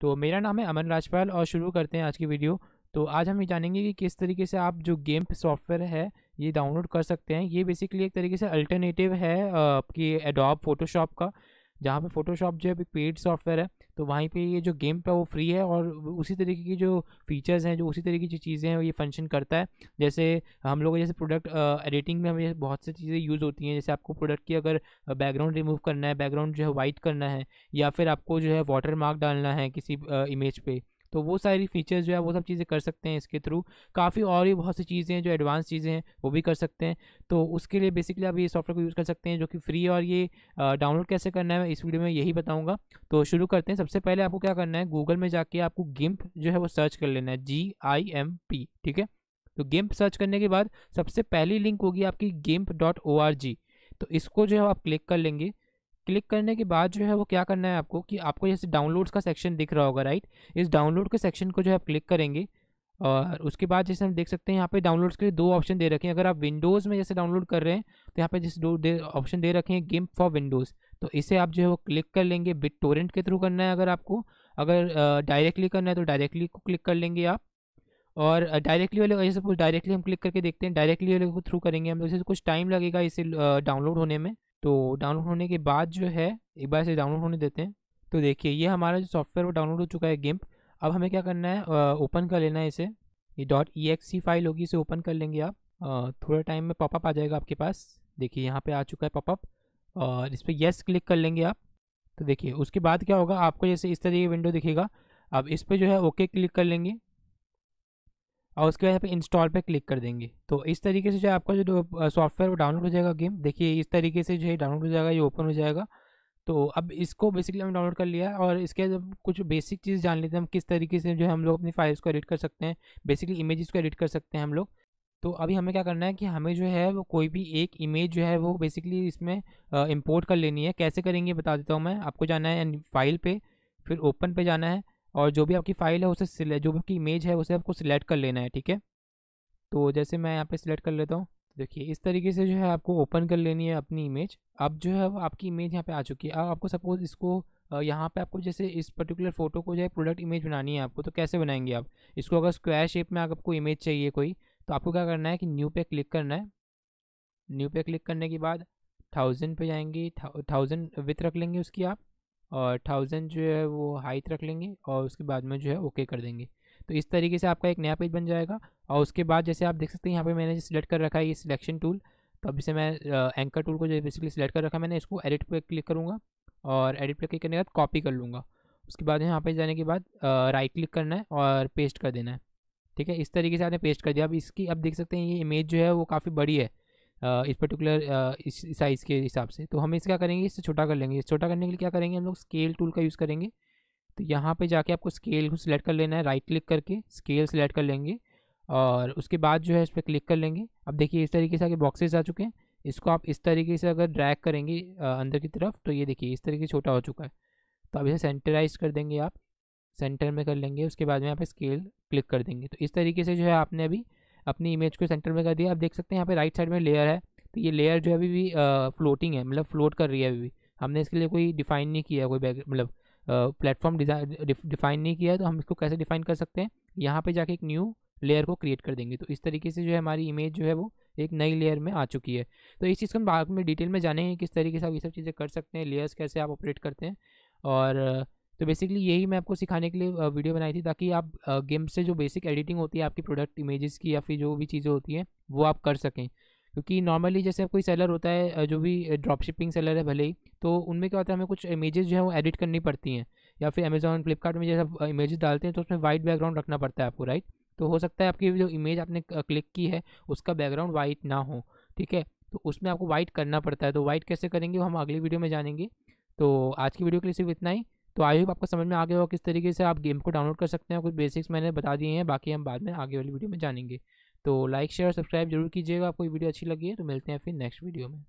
तो मेरा नाम है अमन राजपाल और शुरू करते हैं आज की वीडियो तो आज हम ये जानेंगे कि किस तरीके से आप जो गेम सॉफ्टवेयर है ये डाउनलोड कर सकते हैं ये बेसिकली एक तरीके से अल्टरनेटिव है आपकी एडोब फोटोशॉप का जहाँ पे फोटोशॉप जो है एक पेड सॉफ्टवेयर है तो वहीं पे ये जो गेम पे वो फ्री है और उसी तरीके की जो फीचर्स हैं जो उसी तरीके की चीज़ें हैं ये फंक्शन करता है जैसे हम लोग जैसे प्रोडक्ट एडिटिंग में हमें बहुत सी चीज़ें यूज़ होती हैं जैसे आपको प्रोडक्ट की अगर बैकग्राउंड रिमूव करना है बैकग्राउंड जो है वाइट करना है या फिर आपको जो है वाटर मार्क डालना है किसी इमेज पर तो वो सारी फीचर्स जो है वो सब चीज़ें कर सकते हैं इसके थ्रू काफ़ी और भी बहुत सी चीज़ें हैं जो एडवांस चीज़ें हैं वो भी कर सकते हैं तो उसके लिए बेसिकली आप ये सॉफ्टवेयर को यूज़ कर सकते हैं जो कि फ्री और ये डाउनलोड कैसे करना है इस वीडियो में यही बताऊँगा तो शुरू करते हैं सबसे पहले आपको क्या करना है गूगल में जाके आपको गिम्प जो है वो सर्च कर लेना है जी आई एम पी ठीक है तो गिम्प सर्च करने के बाद सबसे पहली लिंक होगी आपकी गिम्प डॉट ओ आर जी तो इसको जो है आप क्लिक कर लेंगे क्लिक करने के बाद जो है वो क्या करना है आपको कि आपको जैसे डाउनलोड्स का सेक्शन दिख रहा होगा राइट इस डाउनलोड के सेक्शन को जो है आप क्लिक करेंगे और उसके बाद जैसे हम देख सकते हैं यहाँ पे डाउनलोड्स के लिए दो ऑप्शन दे रखे हैं अगर आप विंडोज़ में जैसे डाउनलोड कर रहे हैं तो यहाँ पे जैसे दो ऑप्शन दे रखे हैं गेम फॉर विंडोज़ तो इसे आप जो है वो क्लिक कर लेंगे बिट टोरेंट के थ्रू करना है अगर आपको अगर डायरेक्टली करना है तो डायरेक्टली को क्लिक कर लेंगे आप और डायरेक्टली वाले जैसे कुछ डायरेक्टली हम क्लिक करके देखते हैं डायरेक्टली वाले को थ्रू करेंगे हम जैसे तो कुछ टाइम लगेगा इसे डाउनलोड होने में तो डाउनलोड होने के बाद जो है एक बार इसे डाउनलोड होने देते हैं तो देखिए ये हमारा जो सॉफ्टवेयर वो डाउनलोड हो चुका है गेम्प अब हमें क्या करना है ओपन कर लेना है इसे ये डॉट ई फाइल होगी इसे ओपन कर लेंगे आप थोड़ा टाइम में पॉपअप आ जाएगा आपके पास देखिए यहाँ पे आ चुका है पॉपअप और इस पर येस क्लिक कर लेंगे आप तो देखिए उसके बाद क्या होगा आपको जैसे इस तरह की विंडो दिखेगा अब इस पर जो है ओके क्लिक कर लेंगे और उसके बाद यहाँ पे इंस्टॉल पे क्लिक कर देंगे तो इस तरीके से जो आपका जो सॉफ्टवेयर वो डाउनलोड हो जाएगा गेम देखिए इस तरीके से जो है डाउनलोड हो जाएगा ये ओपन हो जाएगा तो अब इसको बेसिकली हमने डाउनलोड कर लिया और इसके जब कुछ बेसिक चीज़ जान लेते हैं हम किस तरीके से जो है हम लोग अपनी फाइल्स को एडिट कर सकते हैं बेसिकली इमेजेस को एडिट कर सकते हैं हम लोग तो अभी हमें क्या करना है कि हमें जो है वो कोई भी एक इमेज जो है वो बेसिकली इसमें इम्पोर्ट कर लेनी है कैसे करेंगे बता देता हूँ मैं आपको जाना है फाइल पर फिर ओपन पे जाना है और जो भी आपकी फाइल है उसे जो भी आपकी इमेज है उसे आपको सिलेक्ट कर लेना है ठीक है तो जैसे मैं यहाँ पे सिलेक्ट कर लेता हूँ तो देखिए इस तरीके से जो है आपको ओपन कर लेनी है अपनी इमेज अब जो है आपकी इमेज यहाँ पे आ चुकी है अब आपको सपोज इसको यहाँ पे आपको जैसे इस पर्टिकुलर फोटो को जो है प्रोडक्ट इमेज बनानी है आपको तो कैसे बनाएंगे आप इसको अगर स्क्वायर शेप में आपको इमेज चाहिए कोई तो आपको क्या करना है कि न्यू पे क्लिक करना है न्यू पे क्लिक करने के बाद थाउजेंड पे जाएंगे थाउजेंड विथ रख लेंगे उसकी आप और थाउजेंड जो है वो हाइट रख लेंगे और उसके बाद में जो है ओके कर देंगे तो इस तरीके से आपका एक नया पेज बन जाएगा और उसके बाद जैसे आप देख सकते हैं यहाँ पे मैंने सिलेक्ट कर रखा है ये सिलेक्शन टूल तो अब जैसे मैं एंकर टूल को जो बेसिकली सिलेक्ट कर रखा है मैंने इसको एडिट पर क्लिक करूँगा और एडिट पर क्लिक करने के बाद कॉपी कर लूँगा उसके बाद यहाँ पर जाने के बाद राइट क्लिक करना है और पेस्ट कर देना है ठीक है इस तरीके से आपने पेस्ट कर दिया अब इसकी अब देख सकते हैं ये इमेज जो है वो काफ़ी बड़ी है इस पर्टिकुलर इस साइज़ के हिसाब से तो हम इसे क्या करेंगे इससे छोटा कर लेंगे छोटा करने के लिए क्या करेंगे हम लोग स्केल टूल का यूज़ करेंगे तो यहाँ पे जाके आपको स्केल को सिलेक्ट कर लेना है राइट क्लिक करके स्केल सेलेक्ट कर लेंगे और उसके बाद जो है इस पर क्लिक कर लेंगे अब देखिए इस तरीके से आगे बॉक्सेस आ चुके हैं इसको आप इस तरीके से अगर ड्रैग करेंगे अंदर की तरफ तो ये देखिए इस तरीके छोटा हो चुका है तो अब इसे सेंटराइज कर देंगे आप सेंटर में कर लेंगे उसके बाद में आप स्केल क्लिक कर देंगे तो इस तरीके से जो है आपने अभी अपनी इमेज को सेंटर में कर दिया आप देख सकते हैं यहाँ पे राइट साइड में लेयर है तो ये लेयर जो है अभी भी फ्लोटिंग है मतलब फ्लोट कर रही है अभी भी हमने इसके लिए कोई डिफाइन नहीं किया कोई मतलब प्लेटफॉर्म डिजाइन डिफाइन नहीं किया तो हम इसको कैसे डिफाइन कर सकते हैं यहाँ पर जाके एक न्यू लेयर को क्रिएट कर देंगे तो इस तरीके से जो है हमारी इमेज जो है वो एक नई लेयर में आ चुकी है तो इस चीज़ को हम बाद में डिटेल में जानेंगे किस तरीके से आप ये सब चीज़ें कर सकते हैं लेयर्स कैसे आप ऑपरेट करते हैं और तो बेसिकली यही मैं आपको सिखाने के लिए वीडियो बनाई थी ताकि आप गेम से जो बेसिक एडिटिंग होती है आपकी प्रोडक्ट इमेजेस की या फिर जो भी चीज़ें होती हैं वो आप कर सकें क्योंकि नॉर्मली जैसे कोई सेलर होता है जो भी ड्रॉप शिपिंग सेलर है भले ही तो उनमें क्या होता है हमें कुछ इमेजेस जो है वो एडिट करनी पड़ती हैं या फिर अमेज़ॉन फ्लिपकार्ट में जैसे इमेजेस डालते हैं तो उसमें वाइट बैकग्राउंड रखना पड़ता है आपको राइट तो हो सकता है आपकी जो इमेज आपने क्लिक की है उसका बैकग्राउंड वाइट ना हो ठीक है तो उसमें आपको वाइट करना पड़ता है तो वाइट कैसे करेंगे वो हम अगली वीडियो में जानेंगे तो आज की वीडियो के लिए सिर्फ इतना ही तो आई होप आपको समझ में आ गया हो किस तरीके से आप गेम को डाउनलोड कर सकते हैं कुछ बेसिक्स मैंने बता दिए हैं बाकी हम बाद में आगे वाली वीडियो में जानेंगे तो लाइक शेयर और सब्सक्राइब जरूर कीजिएगा आपको ये वीडियो अच्छी लगी है तो मिलते हैं फिर नेक्स्ट वीडियो में